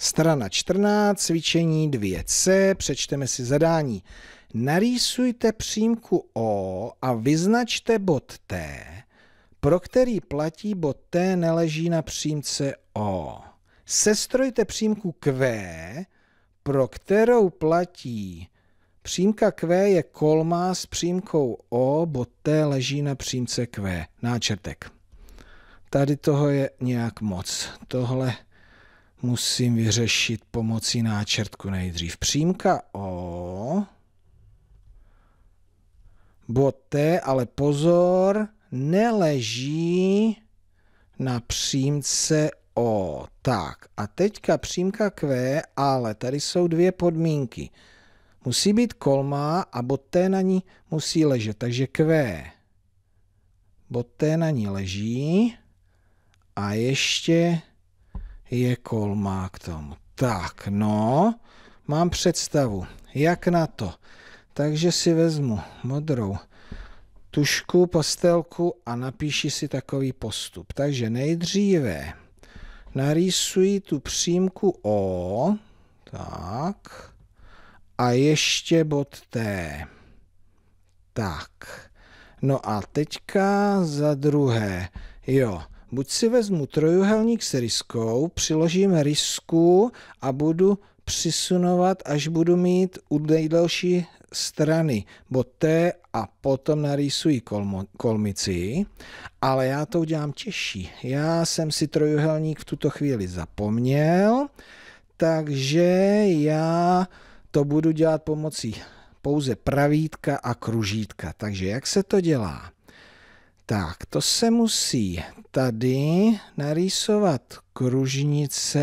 Strana 14, cvičení 2C, přečteme si zadání. Narýsujte přímku O a vyznačte bod T, pro který platí bod T neleží na přímce O. Sestrojte přímku Q, pro kterou platí Přímka Q je kolma s přímkou O, bod T leží na přímce Q. Náčrtek. Tady toho je nějak moc. Tohle musím vyřešit pomocí náčrtku nejdřív. Přímka O, bod T, ale pozor, neleží na přímce O. Tak a teďka přímka Q, ale tady jsou dvě podmínky. Musí být kolmá a bod T na ní musí ležet, takže Q. Bod T na ní leží a ještě je kolmá k tomu. Tak, no, mám představu, jak na to. Takže si vezmu modrou tušku, pastelku a napíši si takový postup. Takže nejdříve narýsuji tu přímku O, tak, a ještě bod T. Tak, no a teďka za druhé, jo, buď si vezmu trojuhelník s riskou, přiložím risku a budu přisunovat, až budu mít u nejdelší strany bod T a potom narýsuji kolmo, kolmici, ale já to udělám těžší. Já jsem si trojuhelník v tuto chvíli zapomněl, takže já to budu dělat pomocí pouze pravítka a kružítka. Takže jak se to dělá? Tak, to se musí tady narýsovat kružnice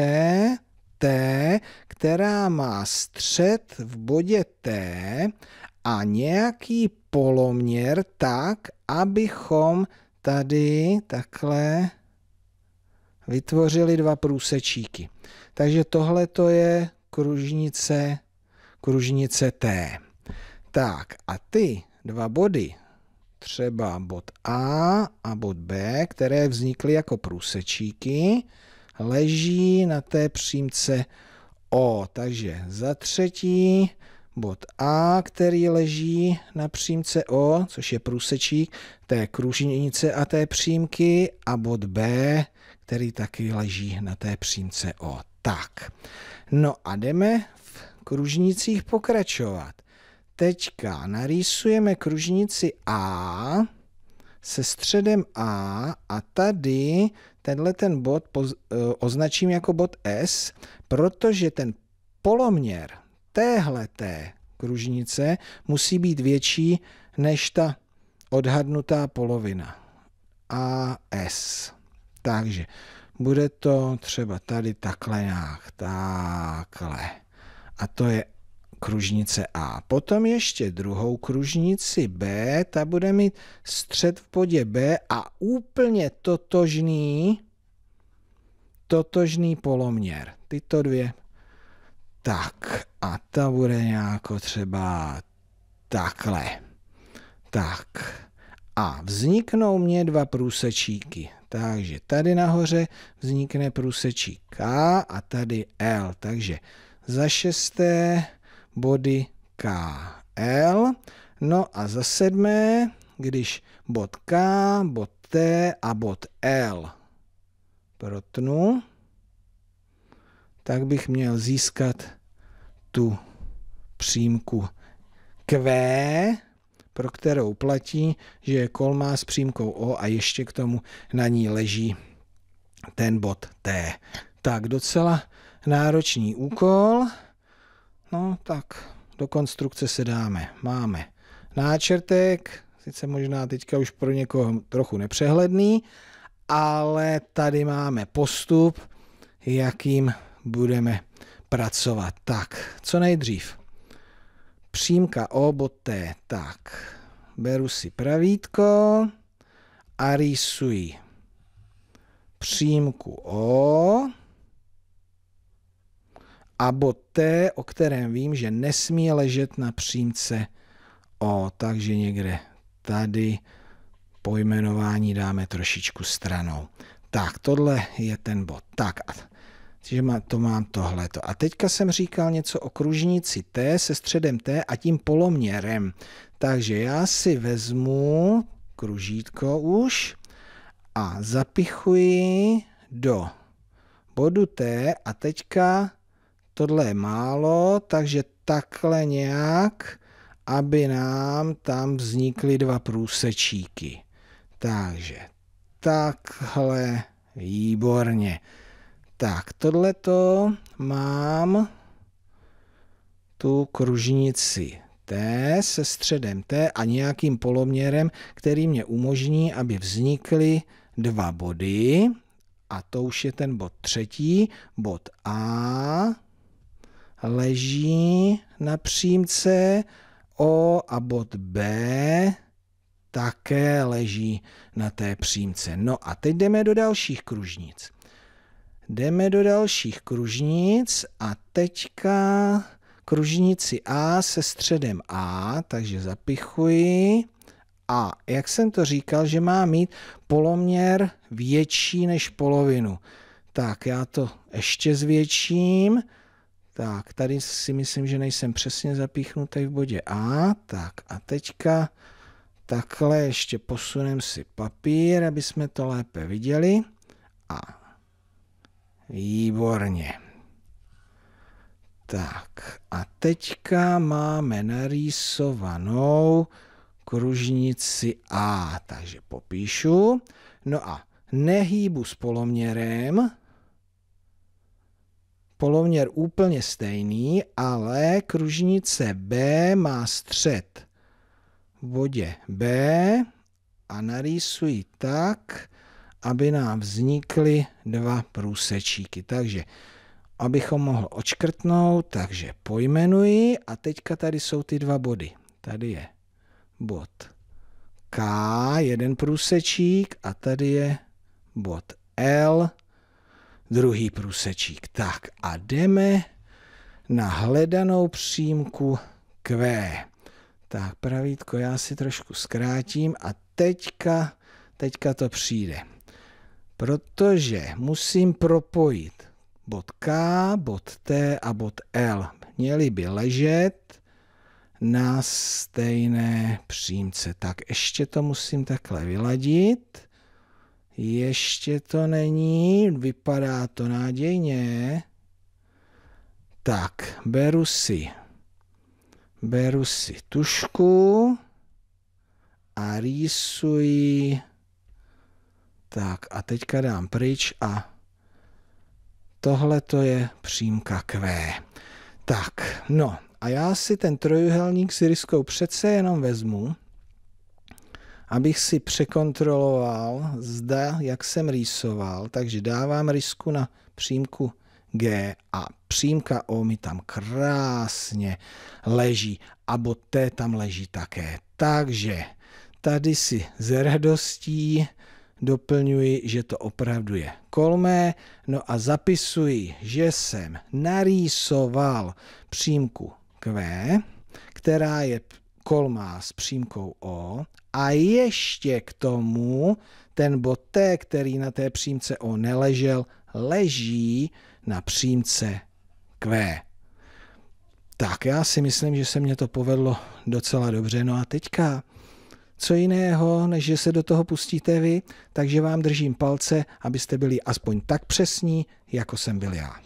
T, která má střed v bodě T a nějaký poloměr tak, abychom tady takhle vytvořili dva průsečíky. Takže tohle to je kružnice, kružnice T. Tak a ty dva body třeba bod A a bod B, které vznikly jako průsečíky, leží na té přímce O. Takže za třetí bod A, který leží na přímce O, což je průsečík té kružnice a té přímky, a bod B, který taky leží na té přímce O. Tak, no a jdeme v kružnicích pokračovat. Teďka narýsujeme kružnici A se středem A a tady tenhle ten bod poz, eh, označím jako bod S, protože ten poloměr téhle té kružnice musí být větší než ta odhadnutá polovina. A S. Takže bude to třeba tady takhle nějak, takhle. A to je kružnice A. Potom ještě druhou kružnici B, ta bude mít střed v bodě B a úplně totožný, totožný poloměr. Tyto dvě. Tak a ta bude nějako třeba takhle. Tak a vzniknou mě dva průsečíky. Takže tady nahoře vznikne průsečík K a tady L. Takže za šesté body KL. No a za sedmé, když bod K, bod T a bod L protnu, tak bych měl získat tu přímku Q, pro kterou platí, že je kolmá s přímkou O a ještě k tomu na ní leží ten bod T. Tak docela náročný úkol. No tak, do konstrukce se dáme. Máme náčrtek, sice možná teďka už pro někoho trochu nepřehledný, ale tady máme postup, jakým budeme pracovat. Tak, co nejdřív. Přímka O boté, T. Tak, beru si pravítko a rýsuji přímku O abo té, o kterém vím, že nesmí ležet na přímce O, takže někde tady pojmenování dáme trošičku stranou. Tak, tohle je ten bod. Tak, a že má, to mám tohleto. A teďka jsem říkal něco o kružnici T se středem T a tím poloměrem. Takže já si vezmu kružítko už a zapichuji do bodu T a teďka tohle je málo, takže takhle nějak, aby nám tam vznikly dva průsečíky. Takže takhle, výborně. Tak, tohleto mám tu kružnici T se středem T a nějakým poloměrem, který mě umožní, aby vznikly dva body. A to už je ten bod třetí, bod A leží na přímce O a bod B také leží na té přímce. No a teď jdeme do dalších kružnic. Jdeme do dalších kružnic a teďka kružnici A se středem A, takže zapichuji. A jak jsem to říkal, že má mít poloměr větší než polovinu. Tak já to ještě zvětším. Tak, tady si myslím, že nejsem přesně zapíchnutý v bodě A. Tak a teďka takhle ještě posunem si papír, aby jsme to lépe viděli. A výborně. Tak a teďka máme narýsovanou kružnici A, takže popíšu. No a nehýbu s poloměrem, poloměr úplně stejný, ale kružnice B má střed v bodě B a narýsuji tak, aby nám vznikly dva průsečíky. Takže abychom mohl očkrtnout, takže pojmenuji a teďka tady jsou ty dva body. Tady je bod K, jeden průsečík a tady je bod L, druhý průsečík. Tak a jdeme na hledanou přímku Q. Tak pravítko já si trošku zkrátím a teďka, teďka to přijde. Protože musím propojit bod K, bod T a bod L. Měly by ležet na stejné přímce. Tak ještě to musím takhle vyladit. Ještě to není, vypadá to nádějně. Tak, beru si, beru si tušku a rýsuji. Tak a teďka dám pryč a tohle to je přímka Q. Tak, no a já si ten trojuhelník s ryskou přece jenom vezmu abych si překontroloval, zda, jak jsem rýsoval, takže dávám rysku na přímku G a přímka O mi tam krásně leží, a bod T tam leží také. Takže tady si z radostí doplňuji, že to opravdu je kolmé, no a zapisuji, že jsem narýsoval přímku Q, která je kolmá s přímkou O a ještě k tomu ten bod T, který na té přímce O neležel, leží na přímce Q. Tak já si myslím, že se mě to povedlo docela dobře. No a teďka co jiného, než že se do toho pustíte vy, takže vám držím palce, abyste byli aspoň tak přesní, jako jsem byl já.